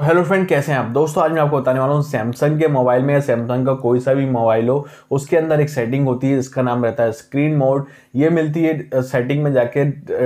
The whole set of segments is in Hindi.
हेलो तो फ्रेंड कैसे हैं आप दोस्तों आज मैं आपको बताने वाला हूँ सैमसंग के मोबाइल में या सैमसंग का कोई सा भी मोबाइल हो उसके अंदर एक सेटिंग होती है जिसका नाम रहता है स्क्रीन मोड ये मिलती है सेटिंग में जाके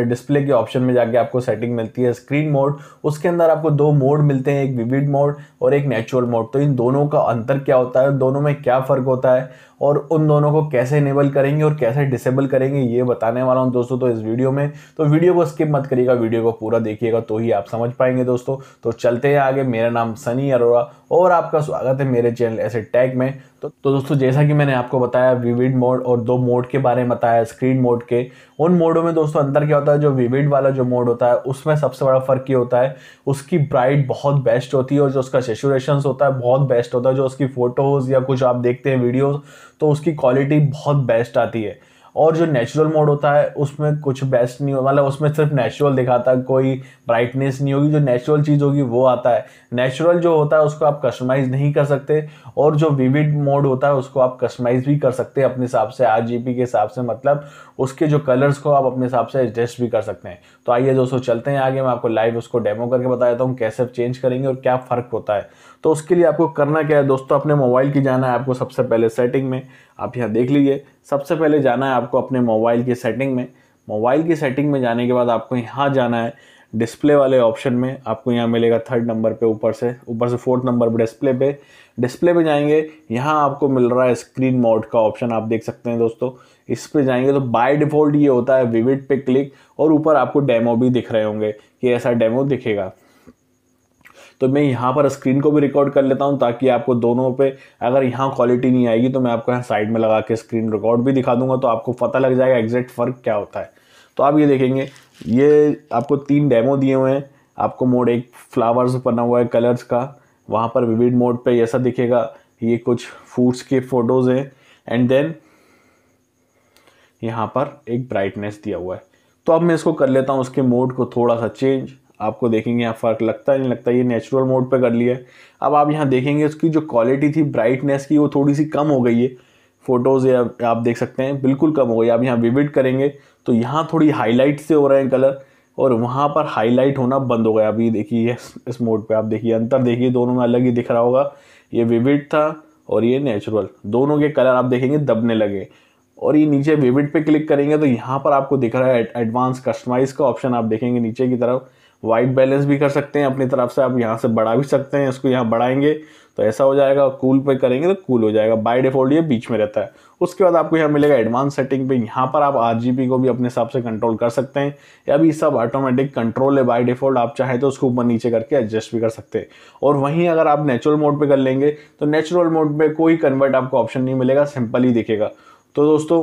डिस्प्ले के ऑप्शन में जाके आपको सेटिंग मिलती है स्क्रीन मोड उसके अंदर आपको दो मोड मिलते हैं एक विविड मोड और एक नेचुरल मोड तो इन दोनों का अंतर क्या होता है दोनों में क्या फ़र्क होता है और उन दोनों को कैसे इनेबल करेंगे और कैसे डिसेबल करेंगे ये बताने वाला हूँ दोस्तों तो इस वीडियो में तो वीडियो को स्किप मत करिएगा वीडियो को पूरा देखिएगा तो ही आप समझ पाएंगे दोस्तों तो चलते हैं आगे आगे मेरा नाम सनी अरोरा और आपका स्वागत है मेरे चैनल ऐसे टैग में तो तो दोस्तों जैसा कि मैंने आपको बताया विविड मोड और दो मोड के बारे में बताया स्क्रीन मोड के उन मोडों में दोस्तों अंतर क्या होता है जो विविड वाला जो मोड होता है उसमें सबसे बड़ा फ़र्क ये होता है उसकी ब्राइट बहुत बेस्ट होती है और जो उसका सेचुरेशन होता है बहुत बेस्ट होता है जो उसकी फ़ोटोज़ या कुछ आप देखते हैं वीडियोज़ तो उसकी क्वालिटी बहुत बेस्ट आती है और जो नेचुरल मोड होता है उसमें कुछ बेस्ट नहीं हो मतलब उसमें सिर्फ नेचुरल दिखाता है कोई ब्राइटनेस नहीं होगी जो नेचुरल चीज़ होगी वो आता है नेचुरल जो होता है उसको आप कस्टमाइज़ नहीं कर सकते और जो विविड मोड होता है उसको आप कस्टमाइज़ भी कर सकते हैं अपने हिसाब से आर के हिसाब से मतलब उसके जो कलर्स को आप अपने हिसाब से एडजस्ट भी कर सकते हैं तो आइए दोस्तों चलते हैं आगे मैं आपको लाइव उसको डेमो करके बता देता हूँ कैसे चेंज करेंगे और क्या फ़र्क होता है तो उसके लिए आपको करना क्या है दोस्तों अपने मोबाइल की जाना है आपको सबसे पहले सेटिंग में आप यहाँ देख लीजिए सबसे पहले जाना है आपको अपने मोबाइल की सेटिंग में मोबाइल की सेटिंग में जाने के बाद आपको यहाँ जाना है डिस्प्ले वाले ऑप्शन में आपको यहाँ मिलेगा थर्ड नंबर पे ऊपर से ऊपर से फोर्थ नंबर पे डिस्प्ले पे डिस्प्ले पे जाएंगे यहाँ आपको मिल रहा है स्क्रीन मोड का ऑप्शन आप देख सकते हैं दोस्तों इस पे जाएंगे तो बाय डिफ़ॉल्ट ये होता है विविड पे क्लिक और ऊपर आपको डेमो भी दिख रहे होंगे कि ऐसा डेमो दिखेगा तो मैं यहाँ पर स्क्रीन को भी रिकॉर्ड कर लेता हूँ ताकि आपको दोनों पे अगर यहाँ क्वालिटी नहीं आएगी तो मैं आपको यहाँ साइड में लगा के स्क्रीन रिकॉर्ड भी दिखा दूंगा तो आपको पता लग जाएगा एग्जैक्ट फ़र्क क्या होता है तो आप ये देखेंगे ये आपको तीन डेमो दिए हुए हैं आपको मोड एक फ्लावर्स बना हुआ है कलर्स का वहाँ पर विविड मोड पर ऐसा दिखेगा ये कुछ फूड्स के फ़ोटोज़ हैं एंड देन यहाँ पर एक ब्राइटनेस दिया हुआ है तो अब मैं इसको कर लेता हूँ उसके मोड को थोड़ा सा चेंज आपको देखेंगे यहाँ फ़र्क लगता है नहीं लगता ये नेचुरल मोड पे कर लिया है अब आप यहाँ देखेंगे उसकी जो क्वालिटी थी ब्राइटनेस की वो थोड़ी सी कम हो गई है फ़ोटोज़ या आप देख सकते हैं बिल्कुल कम हो गई आप यहाँ विविड करेंगे तो यहाँ थोड़ी हाईलाइट से हो रहे हैं कलर और वहाँ पर हाईलाइट होना बंद हो गया अभी देखिए इस मोड पर आप देखिए अंतर देखिए दोनों में अलग ही दिख रहा होगा ये विविड था और ये नेचुरल दोनों के कलर आप देखेंगे दबने लगे और ये नीचे विविड पे क्लिक करेंगे तो यहाँ पर आपको दिख रहा है एडवांस कस्टमाइज़ का ऑप्शन आप देखेंगे नीचे की तरफ वाइट बैलेंस भी कर सकते हैं अपनी तरफ से आप यहाँ से बढ़ा भी सकते हैं इसको यहाँ बढ़ाएंगे तो ऐसा हो जाएगा कूल पे करेंगे तो कूल हो जाएगा बाय डिफॉल्ट ये बीच में रहता है उसके बाद आपको यहाँ मिलेगा एडवांस सेटिंग पे यहाँ पर आप आर को भी अपने हिसाब से कंट्रोल कर सकते हैं या भी सब ऑटोमेटिक कंट्रोल है बाय डिफॉल्ट आप चाहें तो उसको ऊपर नीचे करके एडजस्ट भी कर सकते हैं और वहीं अगर आप नेचुरल मोड पर कर लेंगे तो नेचुरल मोड पर कोई कन्वर्ट आपको ऑप्शन नहीं मिलेगा सिंपल ही दिखेगा तो दोस्तों